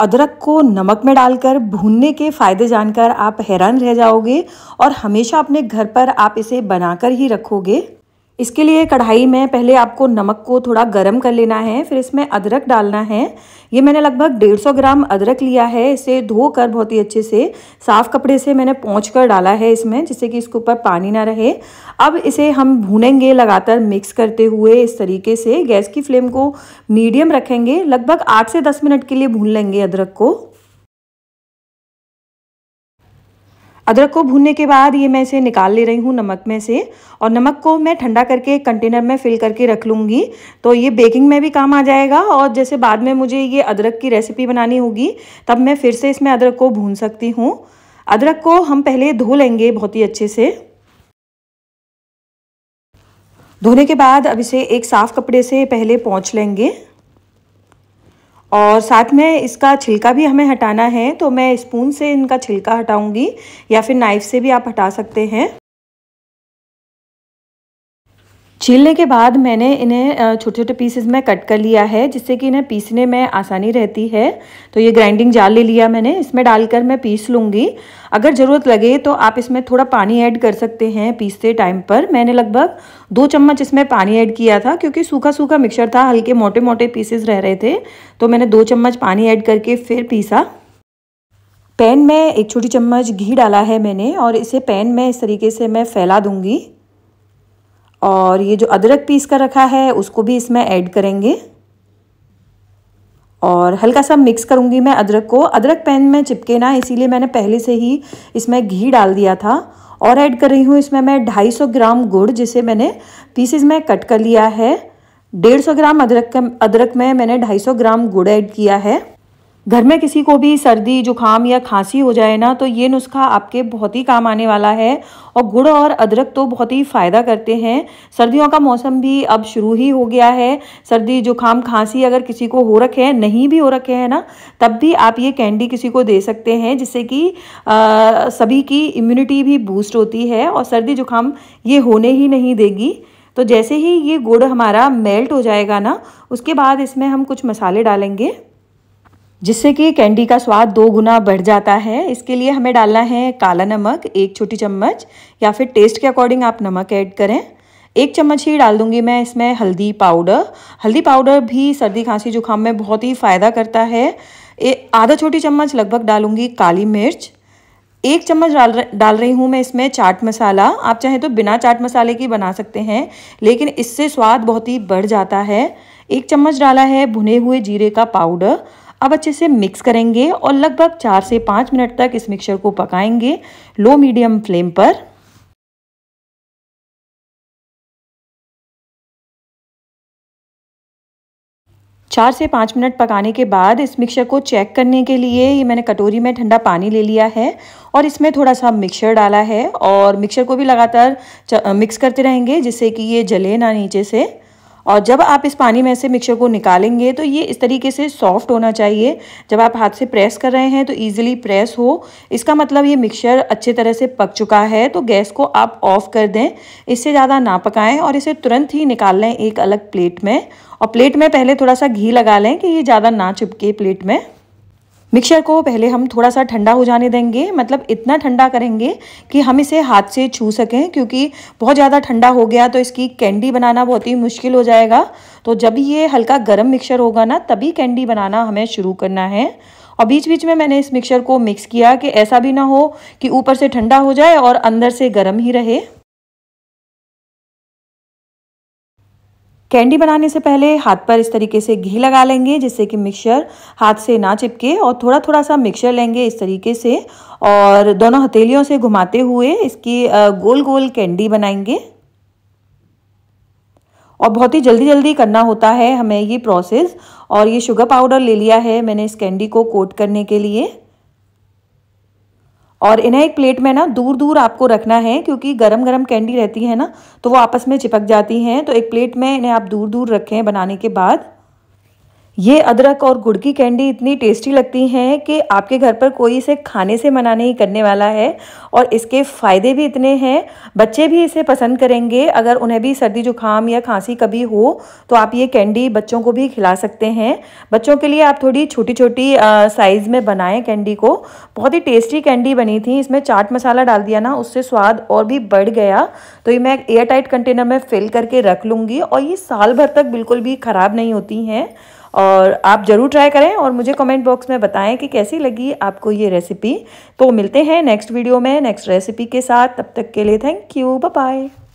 अदरक को नमक में डालकर भूनने के फ़ायदे जानकर आप हैरान रह जाओगे और हमेशा अपने घर पर आप इसे बनाकर ही रखोगे इसके लिए कढ़ाई में पहले आपको नमक को थोड़ा गर्म कर लेना है फिर इसमें अदरक डालना है ये मैंने लगभग 150 ग्राम अदरक लिया है इसे धोकर बहुत ही अच्छे से साफ़ कपड़े से मैंने पहुँच कर डाला है इसमें जिससे कि इसके ऊपर पानी ना रहे अब इसे हम भूनेंगे लगातार मिक्स करते हुए इस तरीके से गैस की फ्लेम को मीडियम रखेंगे लगभग आठ से दस मिनट के लिए भून लेंगे अदरक को अदरक को भूनने के बाद ये मैं इसे निकाल ले रही हूँ नमक में से और नमक को मैं ठंडा करके कंटेनर में फिल करके रख लूँगी तो ये बेकिंग में भी काम आ जाएगा और जैसे बाद में मुझे ये अदरक की रेसिपी बनानी होगी तब मैं फिर से इसमें अदरक को भून सकती हूँ अदरक को हम पहले धो लेंगे बहुत ही अच्छे से धोने के बाद अब इसे एक साफ़ कपड़े से पहले पहुँच लेंगे और साथ में इसका छिलका भी हमें हटाना है तो मैं स्पून से इनका छिलका हटाऊंगी या फिर नाइफ़ से भी आप हटा सकते हैं छीलने के बाद मैंने इन्हें छोटे छोटे पीसेस में कट कर लिया है जिससे कि इन्हें पीसने में आसानी रहती है तो ये ग्राइंडिंग जार ले लिया मैंने इसमें डालकर मैं पीस लूँगी अगर ज़रूरत लगे तो आप इसमें थोड़ा पानी ऐड कर सकते हैं पीसते टाइम पर मैंने लगभग दो चम्मच इसमें पानी ऐड किया था क्योंकि सूखा सूखा मिक्सर था हल्के मोटे मोटे पीसेस रह रहे थे तो मैंने दो चम्मच पानी ऐड करके फिर पीसा पैन में एक छोटी चम्मच घी डाला है मैंने और इसे पैन में इस तरीके से मैं फैला दूँगी और ये जो अदरक पीस कर रखा है उसको भी इसमें ऐड करेंगे और हल्का सा मिक्स करूँगी मैं अदरक को अदरक पैन में चिपके ना इसीलिए मैंने पहले से ही इसमें घी डाल दिया था और ऐड कर रही हूँ इसमें मैं 250 ग्राम गुड़ जिसे मैंने पीसेस में कट कर लिया है 150 ग्राम अदरक का अदरक में मैंने 250 ग्राम गुड़ ऐड किया है घर में किसी को भी सर्दी जुकाम या खांसी हो जाए ना तो ये नुस्खा आपके बहुत ही काम आने वाला है और गुड़ और अदरक तो बहुत ही फ़ायदा करते हैं सर्दियों का मौसम भी अब शुरू ही हो गया है सर्दी जुकाम खांसी अगर किसी को हो रखे हैं नहीं भी हो रखे हैं ना तब भी आप ये कैंडी किसी को दे सकते हैं जिससे कि सभी की इम्यूनिटी भी बूस्ट होती है और सर्दी जुकाम ये होने ही नहीं देगी तो जैसे ही ये गुड़ हमारा मेल्ट हो जाएगा ना उसके बाद इसमें हम कुछ मसाले डालेंगे जिससे कि कैंडी का स्वाद दो गुना बढ़ जाता है इसके लिए हमें डालना है काला नमक एक छोटी चम्मच या फिर टेस्ट के अकॉर्डिंग आप नमक ऐड करें एक चम्मच ही डाल दूंगी मैं इसमें हल्दी पाउडर हल्दी पाउडर भी सर्दी खांसी जुकाम में बहुत ही फ़ायदा करता है ए आधा छोटी चम्मच लगभग डालूंगी काली मिर्च एक चम्मच डाल डाल रही हूँ मैं इसमें चाट मसाला आप चाहें तो बिना चाट मसाले की बना सकते हैं लेकिन इससे स्वाद बहुत ही बढ़ जाता है एक चम्मच डाला है भुने हुए जीरे का पाउडर अब अच्छे से मिक्स करेंगे और लगभग चार से पाँच मिनट तक इस मिक्सचर को पकाएंगे लो मीडियम फ्लेम पर चार से पाँच मिनट पकाने के बाद इस मिक्सचर को चेक करने के लिए ये मैंने कटोरी में ठंडा पानी ले लिया है और इसमें थोड़ा सा मिक्सचर डाला है और मिक्सचर को भी लगातार मिक्स करते रहेंगे जिससे कि ये जले ना नीचे से और जब आप इस पानी में से मिक्सर को निकालेंगे तो ये इस तरीके से सॉफ्ट होना चाहिए जब आप हाथ से प्रेस कर रहे हैं तो ईजिली प्रेस हो इसका मतलब ये मिक्सर अच्छे तरह से पक चुका है तो गैस को आप ऑफ कर दें इससे ज़्यादा ना पकाएं और इसे तुरंत ही निकाल लें एक अलग प्लेट में और प्लेट में पहले थोड़ा सा घी लगा लें कि ये ज़्यादा ना चिपके प्लेट में मिक्सर को पहले हम थोड़ा सा ठंडा हो जाने देंगे मतलब इतना ठंडा करेंगे कि हम इसे हाथ से छू सकें क्योंकि बहुत ज़्यादा ठंडा हो गया तो इसकी कैंडी बनाना बहुत ही मुश्किल हो जाएगा तो जब ये हल्का गर्म मिक्सर होगा ना तभी कैंडी बनाना हमें शुरू करना है और बीच बीच में मैंने इस मिक्सर को मिक्स किया कि ऐसा भी ना हो कि ऊपर से ठंडा हो जाए और अंदर से गर्म ही रहे कैंडी बनाने से पहले हाथ पर इस तरीके से घी लगा लेंगे जिससे कि मिक्सचर हाथ से ना चिपके और थोड़ा थोड़ा सा मिक्सचर लेंगे इस तरीके से और दोनों हथेलियों से घुमाते हुए इसकी गोल गोल कैंडी बनाएंगे और बहुत ही जल्दी जल्दी करना होता है हमें ये प्रोसेस और ये शुगर पाउडर ले लिया है मैंने इस कैंडी को कोट करने के लिए और इन्हें एक प्लेट में ना दूर दूर आपको रखना है क्योंकि गरम गरम कैंडी रहती है ना तो वो आपस में चिपक जाती हैं तो एक प्लेट में इन्हें आप दूर दूर रखें बनाने के बाद ये अदरक और गुड़ की कैंडी इतनी टेस्टी लगती हैं कि आपके घर पर कोई इसे खाने से मना नहीं करने वाला है और इसके फ़ायदे भी इतने हैं बच्चे भी इसे पसंद करेंगे अगर उन्हें भी सर्दी जुकाम या खांसी कभी हो तो आप ये कैंडी बच्चों को भी खिला सकते हैं बच्चों के लिए आप थोड़ी छोटी छोटी साइज़ में बनाएं कैंडी को बहुत ही टेस्टी कैंडी बनी थी इसमें चाट मसाला डाल दिया ना उससे स्वाद और भी बढ़ गया तो ये मैं एयर टाइट कंटेनर में फिल करके रख लूँगी और ये साल भर तक बिल्कुल भी ख़राब नहीं होती हैं और आप ज़रूर ट्राई करें और मुझे कमेंट बॉक्स में बताएं कि कैसी लगी आपको ये रेसिपी तो मिलते हैं नेक्स्ट वीडियो में नेक्स्ट रेसिपी के साथ तब तक के लिए थैंक यू बाय